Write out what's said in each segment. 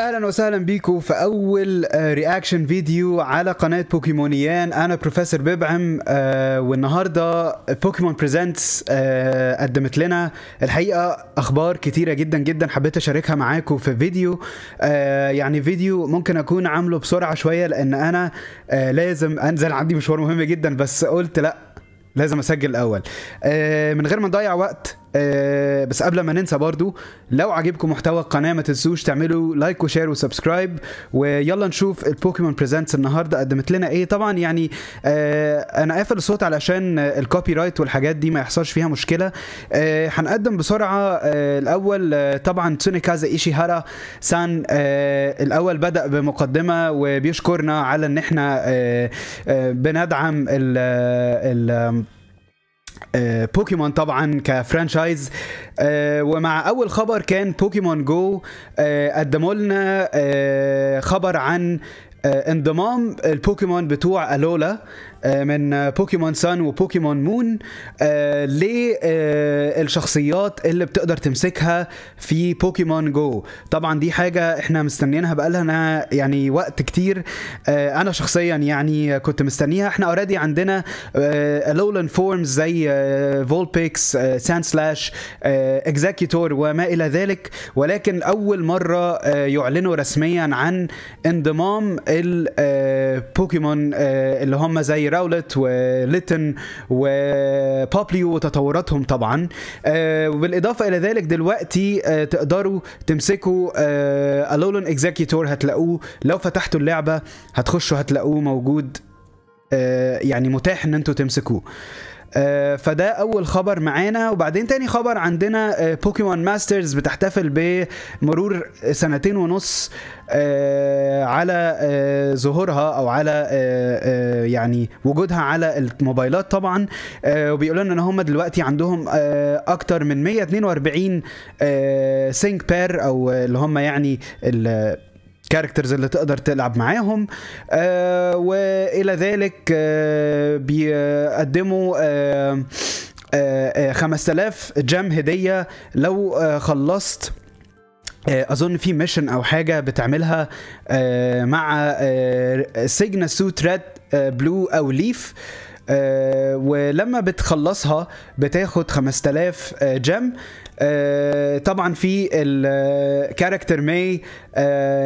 اهلا وسهلا بيكم في اول رياكشن آه، فيديو على قناه بوكيمونيان انا بروفيسور ببعم آه، والنهارده بوكيمون بريزنتس آه، قدمت لنا الحقيقه اخبار كتيره جدا جدا حبيت اشاركها معاكم في فيديو يعني فيديو ممكن اكون عامله بسرعه شويه لان انا لازم انزل عندي مشوار مهم جدا بس قلت لا لازم اسجل الاول من غير ما نضيع وقت آه، بس قبل ما ننسى برضو لو عجبكم محتوى القناه ما تنسوش تعملوا لايك وشير وسبسكرايب ويلا نشوف البوكيمون بريزنتس النهارده قدمت لنا ايه طبعا يعني أه انا قافل الصوت علشان الكوبي رايت والحاجات دي ما يحصلش فيها مشكله آه، هنقدم أه بسرعه الاول آه، طبعا ايشي ايشيهارا سان الاول بدا بمقدمه وبيشكرنا على ان احنا بندعم ال ال آه، بوكيمون طبعا كفرانشايز آه، ومع اول خبر كان بوكيمون جو آه، قدموا لنا خبر عن انضمام البوكيمون بتوع الولا آه، من بوكيمون سان وبوكيمون مون للشخصيات اللي بتقدر تمسكها في بوكيمون جو طبعا دي حاجه احنا مستنيينها بقالها يعني وقت كتير آه، انا شخصيا يعني كنت مستنيها احنا اوريدي عندنا لولن آه، فورمز زي فولبيكس ساند سلاش اكزاكيتور وما الى ذلك ولكن اول مره يعلنوا رسميا عن انضمام البوكيمون اللي هم زي راولت وليتن وبابليو وتطوراتهم طبعا آه، وبالاضافه الى ذلك دلوقتي آه، تقدروا تمسكوا الولون آه، اكزيكيتور هتلاقوه لو فتحتوا اللعبه هتخشوا هتلاقوه موجود يعني متاح ان انتوا تمسكوه آه، فده اول خبر معانا وبعدين تاني خبر عندنا بوكيمون آه، ماسترز بتحتفل بمرور سنتين ونص آه، على ظهورها او على يعني وجودها على الموبايلات طبعا وبيقولوا لنا ان هم دلوقتي عندهم اكتر من 142 سينك بير او اللي هم يعني الكاركترز اللي تقدر تلعب معاهم آه، والى ذلك آه، بيقدموا 5000 آه، جام هديه لو خلصت اظن في ميشن او حاجه بتعملها مع سيجنا سوت ريد بلو او ليف آه، ولما بتخلصها بتاخد 5000 آه، جيم آه، طبعا في الكاركتر ماي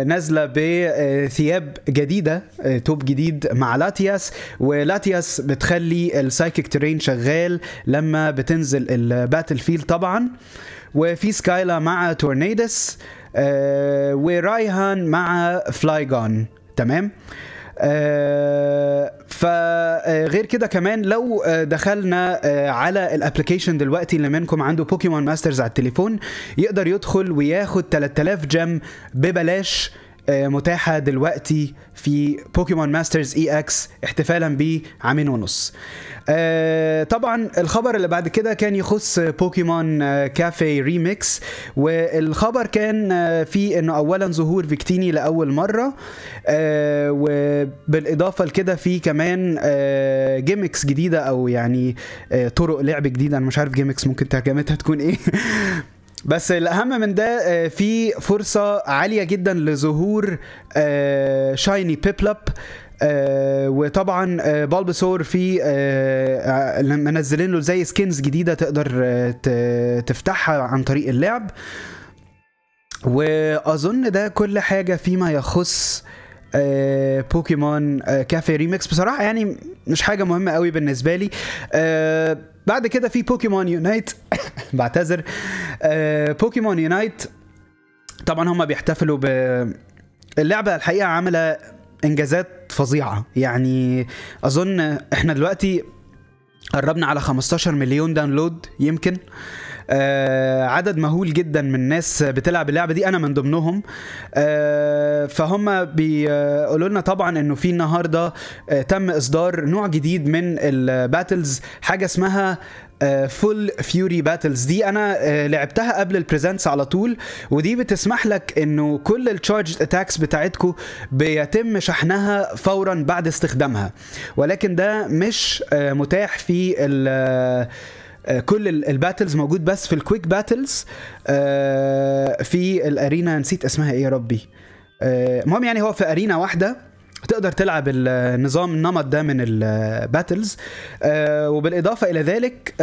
نازله بثياب جديده توب جديد مع لاتياس ولاتياس بتخلي السايكيك ترين شغال لما بتنزل الباتل فيلد طبعا وفي سكايلا مع تورنيدس ورايهان مع فلايجون تمام آه آه، فغير كده كمان لو آه، دخلنا آه، على الابلكيشن دلوقتي اللي منكم عنده بوكيمون ماسترز على التليفون يقدر يدخل وياخد 3000 جم ببلاش آه، متاحه دلوقتي في بوكيمون ماسترز اي اكس احتفالا بيه عامين ونص آه، طبعا الخبر اللي بعد كده كان يخص بوكيمون كافي ريميكس والخبر كان آه، في انه اولا ظهور فيكتيني لاول مره وبالاضافه لكده في كمان جيمكس جديده او يعني طرق لعب جديده انا مش عارف جيمكس ممكن ترجمتها تكون ايه بس الاهم من ده آه، في فرصه عاليه جدا لظهور آه، شايني بيبلب آه وطبعا آه بالبسور في آه،, آه منزلين له زي سكينز جديده تقدر تفتحها عن طريق اللعب واظن ده كل حاجه فيما يخص آه بوكيمون آه كافي ريمكس بصراحه يعني مش حاجه مهمه قوي بالنسبه لي آه بعد كده في بوكيمون يونايت بعتذر آه بوكيمون يونايت طبعا هم بيحتفلوا ب اللعبه الحقيقه عامله انجازات فظيعه يعني اظن احنا دلوقتي قربنا على 15 مليون داونلود يمكن آه آه، عدد مهول جدا من الناس بتلعب اللعبه دي انا من ضمنهم آه، فهم بيقولوا لنا طبعا انه في النهارده آه، تم اصدار نوع جديد من الباتلز حاجه اسمها فول فيوري باتلز دي انا لعبتها قبل البريزنتس على طول ودي بتسمح لك انه كل التشارج اتاكس بتاعتكم بيتم شحنها فورا بعد استخدامها ولكن ده مش متاح في ال آه، كل الباتلز موجود بس في الكويك باتلز آه، في الارينا نسيت اسمها ايه يا ربي آه، المهم يعني هو في ارينا واحده تقدر تلعب النظام النمط ده من الباتلز وبالاضافه الى ذلك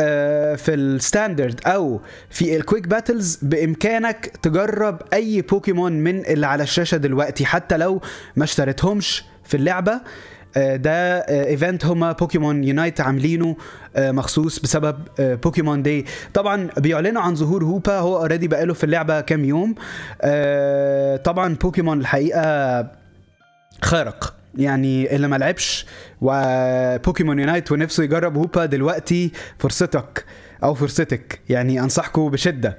في الستاندرد او في الكويك باتلز بامكانك تجرب اي بوكيمون من اللي على الشاشه دلوقتي حتى لو ما اشتريتهمش في اللعبه آه، ده ايفنت آه، هما بوكيمون يونايت عاملينه آه، مخصوص بسبب بوكيمون داي طبعا بيعلنوا عن ظهور هوبا هو اوريدي بقاله في اللعبه كام يوم طبعا بوكيمون الحقيقه خارق يعني اللي ما لعبش وبوكيمون يونايت ونفسه يجرب هوبا دلوقتي فرصتك او فرصتك يعني انصحكم بشده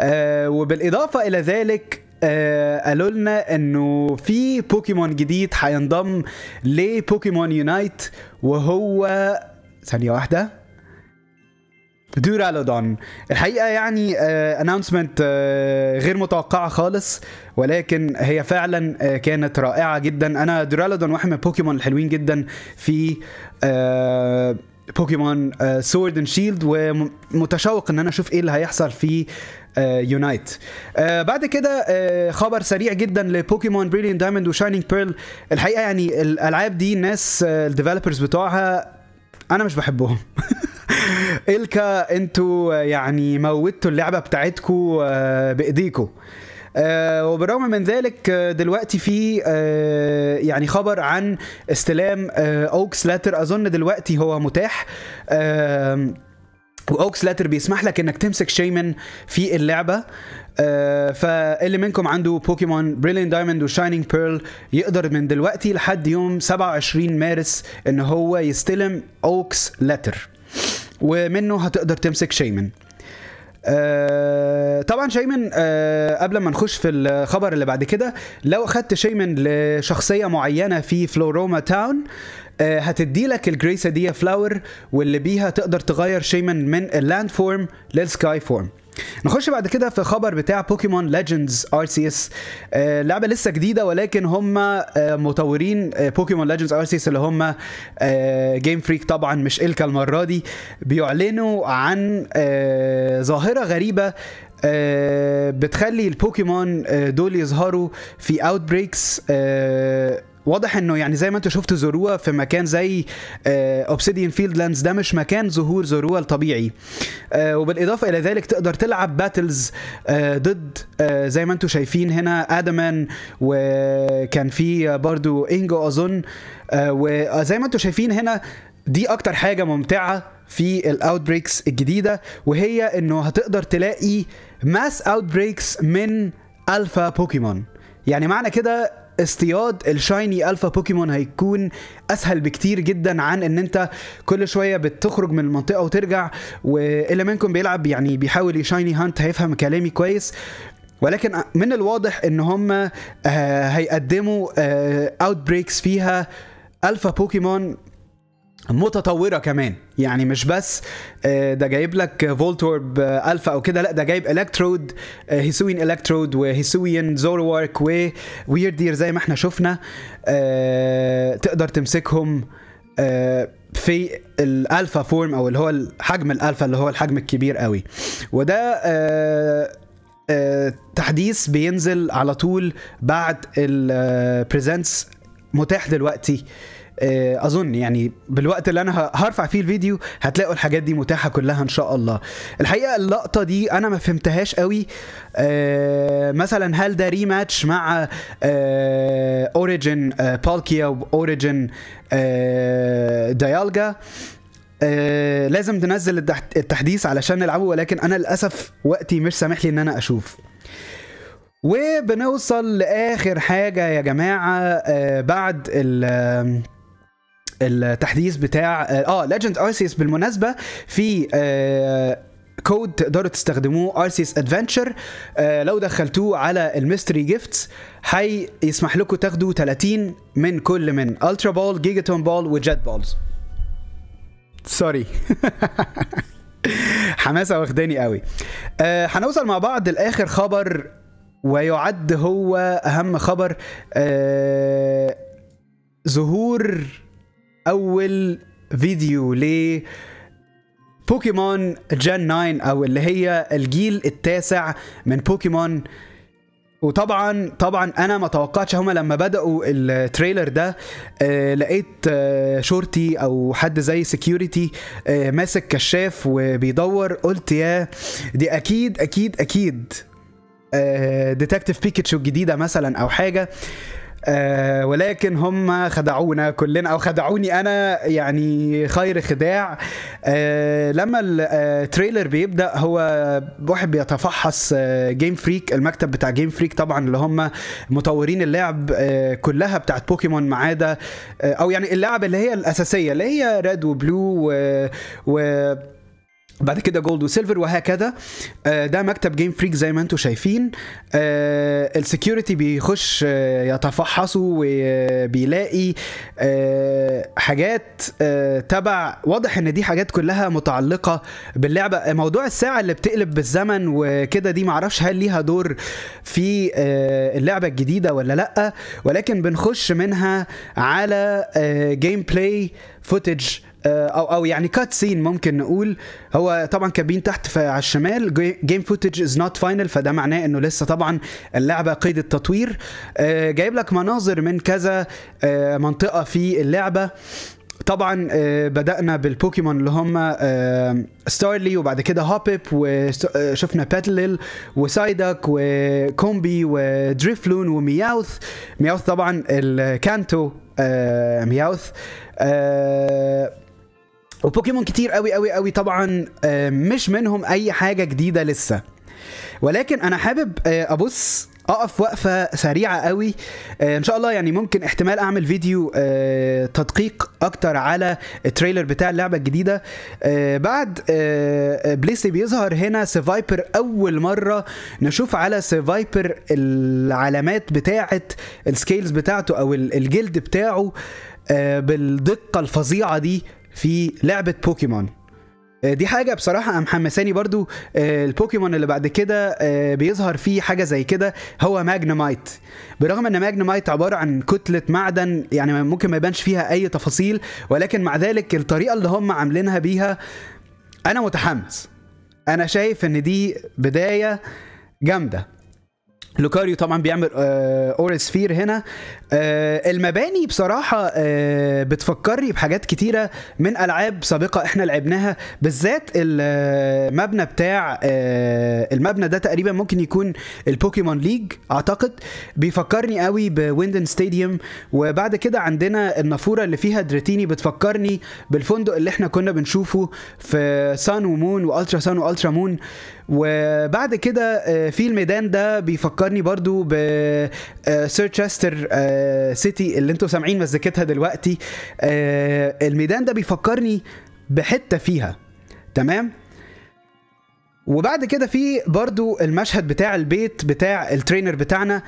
أه وبالاضافه الى ذلك آه، قالوا لنا انه في بوكيمون جديد هينضم لبوكيمون يونايت وهو ثانيه واحده دورالودون الحقيقه يعني اناونسمنت آه، آه، غير متوقعه خالص ولكن هي فعلا كانت رائعه جدا انا دورالودون واحد من البوكيمون الحلوين جدا في بوكيمون سورد اند شيلد ومتشوق ان انا اشوف ايه اللي هيحصل في يونايت آه، آه، بعد كده آه، خبر سريع جدا لبوكيمون بريليان دايموند وشاينينج بيرل الحقيقه يعني الالعاب دي الناس الديفلوبرز بتوعها انا مش بحبهم الكا انتوا يعني موتوا اللعبه بتاعتكم بايديكم آه وبالرغم من ذلك آه دلوقتي في آه يعني خبر عن استلام اوكس لاتر اظن دلوقتي هو متاح آه واوكس لاتر بيسمح لك انك تمسك شيمن في اللعبه آه فاللي منكم عنده بوكيمون بريلين دايموند وشاينينج بيرل يقدر من دلوقتي لحد يوم 27 مارس ان هو يستلم اوكس لاتر ومنه هتقدر تمسك شيمن آه طبعا شيمن آه قبل ما نخش في الخبر اللي بعد كده لو اخدت شيمن لشخصيه معينه في فلوروما تاون آه آه، هتدي لك الجريسة دي فلاور واللي بيها تقدر تغير شيما من اللاند فورم للسكاي فورم نخش بعد كده في خبر بتاع بوكيمون ليجندز ار سي اس لعبه لسه جديده ولكن هم آه مطورين بوكيمون ليجندز ار سي اس اللي هم آه جيم فريك طبعا مش الكا المره دي بيعلنوا عن آه، ظاهره غريبه آه، بتخلي البوكيمون دول يظهروا في اوت بريكس واضح انه يعني زي ما انتم شفتوا زوروا في مكان زي اوبسيديان فيلد لاندز ده مش مكان ظهور زوروا الطبيعي آه، وبالاضافه الى ذلك تقدر تلعب باتلز آه، ضد آه، زي ما انتم شايفين هنا ادمان وكان في برضو انجو اظن وزي ما انتم شايفين هنا دي اكتر حاجه ممتعه في الاوت بريكس الجديده وهي انه هتقدر تلاقي ماس اوت بريكس من الفا بوكيمون يعني معنى كده اصطياد الشايني الفا بوكيمون هيكون اسهل بكتير جدا عن ان انت كل شويه بتخرج من المنطقه وترجع والا منكم بيلعب يعني بيحاول يشايني هانت هيفهم كلامي كويس ولكن من الواضح ان هم آه، هيقدموا اوت آه، بريكس فيها الفا بوكيمون متطوره كمان يعني مش بس آه، ده جايب لك فولتورب الفا آه، او كده لا ده جايب الكترود هيسوين الكترود وهيسوين زوروارك وويردير زي ما احنا شفنا آه، تقدر تمسكهم في الالفا فورم او اللي هو الحجم الالفا اللي هو الحجم الكبير قوي وده تحديث بينزل على طول بعد البريزنتس متاح دلوقتي آه آه، اظن يعني بالوقت اللي انا هرفع فيه الفيديو هتلاقوا الحاجات دي متاحه كلها ان شاء الله الحقيقه اللقطه دي انا ما فهمتهاش قوي آه، مثلا هل ده ريماتش مع اوريجن بالكيا واوريجن ديالجا آه لازم تنزل التحديث علشان نلعبه ولكن انا للاسف وقتي مش سامح لي ان انا اشوف وبنوصل لاخر حاجه يا جماعه آه بعد ال التحديث بتاع اه ليجند آه، ارسيس بالمناسبه في آه كود تقدروا تستخدموه ارسيس ادفنتشر آه لو دخلتوه على الميستري جيفتس هيسمح لكم تاخدوا 30 من كل من الترا بول جيجاتون بول وجيت بولز سوري حماسه واخداني قوي آه هنوصل مع بعض لاخر خبر ويعد هو اهم خبر آه ظهور اول فيديو ل بوكيمون جن 9 او اللي هي الجيل التاسع من بوكيمون وطبعا طبعا انا ما توقعتش هما لما بداوا التريلر ده آه، لقيت آه، شرطي او حد زي سكيورتي آه، ماسك كشاف وبيدور قلت يا دي اكيد اكيد اكيد ديتكتيف بيكاتشو الجديده مثلا او حاجه آه، ولكن هم خدعونا كلنا او خدعوني انا يعني خير خداع آه لما التريلر آه، بيبدا هو واحد بيتفحص آه جيم فريك المكتب بتاع جيم فريك طبعا اللي هم مطورين اللعب آه كلها بتاعت بوكيمون ما عدا آه او يعني اللعب اللي هي الاساسيه اللي هي ريد وبلو و, و بعد كده جولد وسيلفر وهكذا آه، ده مكتب جيم فريك زي ما انتم شايفين آه، السكيورتي بيخش آه، يتفحصه وبيلاقي حاجات تبع واضح ان دي حاجات كلها متعلقه باللعبه موضوع الساعه اللي بتقلب بالزمن وكده دي معرفش هل ليها دور في اللعبه الجديده ولا لا ولكن بنخش منها على جيم بلاي فوتج آه، او او يعني كات سين ممكن نقول هو طبعا كاتبين تحت على الشمال جيم فوتج از نوت فاينل فده معناه انه لسه طبعا اللعبه قيد التطوير آه، جايب لك مناظر من كذا آه، منطقه في اللعبه طبعا بدأنا بالبوكيمون اللي هم ستارلي وبعد كده هوبيب وشفنا باتلل وسايدك وكومبي ودريفلون ومياوث مياوث طبعا الكانتو مياوث وبوكيمون كتير قوي قوي قوي طبعا آه، مش منهم اي حاجه جديده لسه ولكن انا حابب آه، ابص اقف وقفه سريعه قوي آه، ان شاء الله يعني ممكن احتمال اعمل فيديو تدقيق اكتر على التريلر بتاع اللعبه الجديدة بعد بليسي بيظهر هنا سيفايبر اول مره نشوف على سيفايبر العلامات بتاعه السكيلز بتاعته او الجلد بتاعه بالدقه الفظيعه دي في لعبه بوكيمون آه، دي حاجه بصراحه آه، محمساني برضو آه، البوكيمون اللي بعد كده بيظهر فيه حاجه زي كده هو ماجنمايت برغم ان ماجنمايت عباره عن كتله معدن يعني ممكن ما يبانش فيها اي تفاصيل ولكن مع ذلك الطريقه اللي هم عاملينها بيها انا متحمس انا شايف ان دي بدايه جامده لوكاريو طبعا بيعمل آه، اور سفير هنا آه، المباني بصراحه آه، بتفكرني بحاجات كتيره من العاب سابقه احنا لعبناها بالذات المبنى بتاع المبنى ده تقريبا ممكن يكون البوكيمون ليج اعتقد بيفكرني قوي بويندن ستاديوم وبعد كده عندنا النافوره اللي فيها دريتيني بتفكرني بالفندق اللي احنا كنا بنشوفه في سان ومون والترا سان والترا مون وبعد كده آه، في الميدان ده بيفكرني برضو ب سيرتشستر آه، سيتي آه، اللي انتوا سامعين مزيكتها دلوقتي الميدان ده بيفكرني بحته فيها تمام وبعد كده في برضو المشهد بتاع البيت بتاع الترينر بتاعنا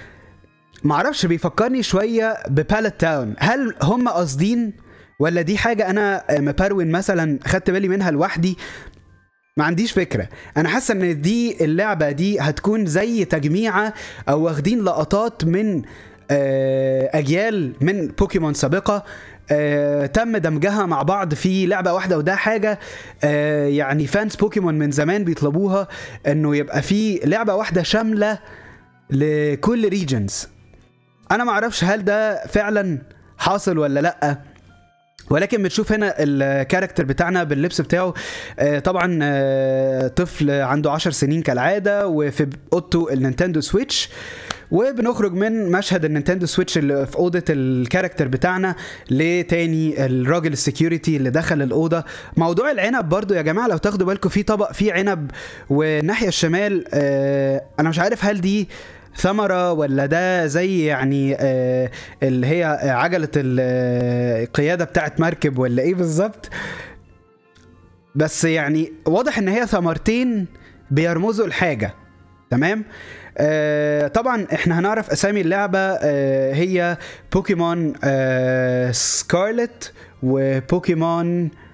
معرفش بيفكرني شويه ببالت تاون هل هم قاصدين ولا دي حاجة أنا مبروين مثلا خدت بالي منها لوحدي ما عنديش فكره انا حاسه ان دي اللعبه دي هتكون زي تجميعه او واخدين لقطات من آه، اجيال من بوكيمون سابقه أه تم دمجها مع بعض في لعبه واحده وده حاجه أه يعني فانس بوكيمون من زمان بيطلبوها انه يبقى في لعبه واحده شامله لكل ريجنز انا معرفش هل ده فعلا حاصل ولا لا ولكن بتشوف هنا الكاركتر بتاعنا باللبس بتاعه آه، طبعا آه، طفل عنده 10 سنين كالعاده وفي اوضته النينتندو سويتش وبنخرج من مشهد النينتندو سويتش اللي في اوضه الكاركتر بتاعنا لتاني الراجل السكيورتي اللي دخل الاوضه موضوع العنب برضو يا جماعه لو تاخدوا بالكم في طبق فيه عنب والناحيه الشمال آه، انا مش عارف هل دي ثمره ولا ده زي يعني آه اللي هي عجله آه، القياده بتاعت مركب ولا ايه بالظبط بس يعني واضح ان هي ثمرتين بيرمزوا لحاجه تمام آه طبعا احنا هنعرف اسامي اللعبه آه هي بوكيمون آه سكارلت وبوكيمون آه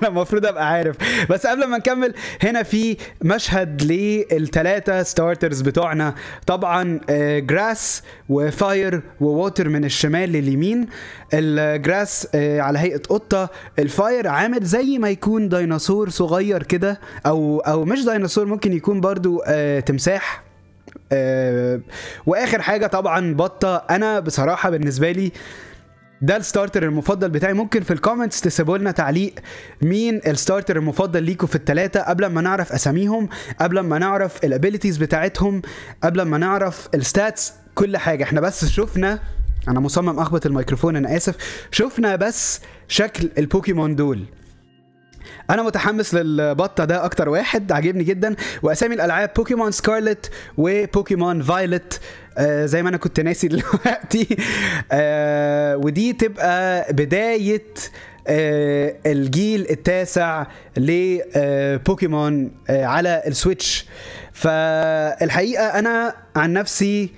انا المفروض ابقى عارف بس قبل ما نكمل هنا في مشهد للثلاثه ستارترز بتوعنا طبعا جراس وفاير ووتر من الشمال لليمين الجراس آه، على هيئه قطه الفاير عامل زي ما يكون ديناصور صغير كده او او مش ديناصور ممكن يكون برضو آه، تمساح آه، واخر حاجه طبعا بطه انا بصراحه بالنسبه لي ده الستارتر المفضل بتاعي ممكن في الكومنتس تسيبوا لنا تعليق مين الستارتر المفضل ليكوا في التلاتة قبل ما نعرف اساميهم قبل ما نعرف الابيليتيز بتاعتهم قبل ما نعرف الستاتس كل حاجه احنا بس شفنا انا مصمم اخبط الميكروفون انا اسف شفنا بس شكل البوكيمون دول انا متحمس للبطه ده اكتر واحد عاجبني جدا واسامي الالعاب بوكيمون سكارلت وبوكيمون فايلت آه زي ما انا كنت ناسي دلوقتي آه ودي تبقى بدايه آه الجيل التاسع لبوكيمون آه، آه، على السويتش فالحقيقه انا عن نفسي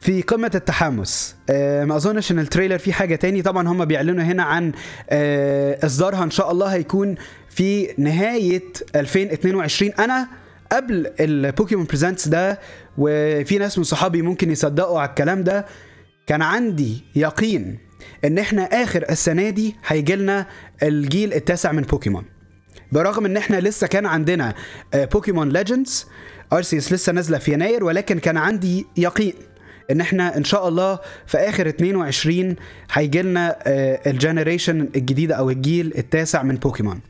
في قمة التحمس آه، ما اظنش ان التريلر فيه حاجة تاني طبعا هم بيعلنوا هنا عن آه، اصدارها ان شاء الله هيكون في نهاية 2022 انا قبل البوكيمون بريزنتس ده وفي ناس من صحابي ممكن يصدقوا على الكلام ده كان عندي يقين ان احنا اخر السنة دي هيجي لنا الجيل التاسع من بوكيمون برغم ان احنا لسه كان عندنا بوكيمون ليجندز ارسيس لسه نازله في يناير ولكن كان عندي يقين ان احنا ان شاء الله في اخر 22 هيجي لنا آه، الجنريشن الجديده او الجيل التاسع من بوكيمون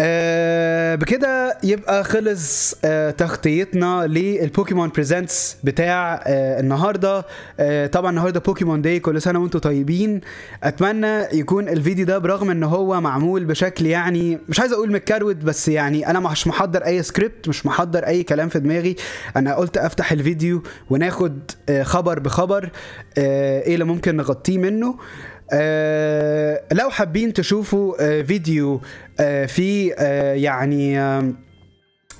آه بكده يبقى خلص آه تغطيتنا للبوكيمون بريزنتس بتاع آه النهارده آه طبعا النهارده بوكيمون داي كل سنه وانتم طيبين اتمنى يكون الفيديو ده برغم ان هو معمول بشكل يعني مش عايز اقول متكروت بس يعني انا مش محضر اي سكريبت مش محضر اي كلام في دماغي انا قلت افتح الفيديو وناخد آه خبر بخبر آه ايه اللي ممكن نغطيه منه أه لو حابين تشوفوا أه فيديو أه في آه، يعني آه،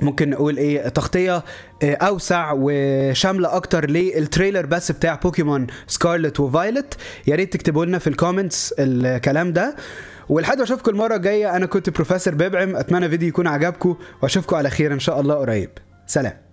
ممكن نقول ايه تغطيه آه، اوسع وشامله اكتر للتريلر بس بتاع بوكيمون سكارلت وفايلت يا ريت تكتبوا لنا في الكومنتس الكلام ده ولحد ما اشوفكم المره الجايه انا كنت بروفيسور ببعم اتمنى فيديو يكون عجبكم واشوفكم على خير ان شاء الله قريب سلام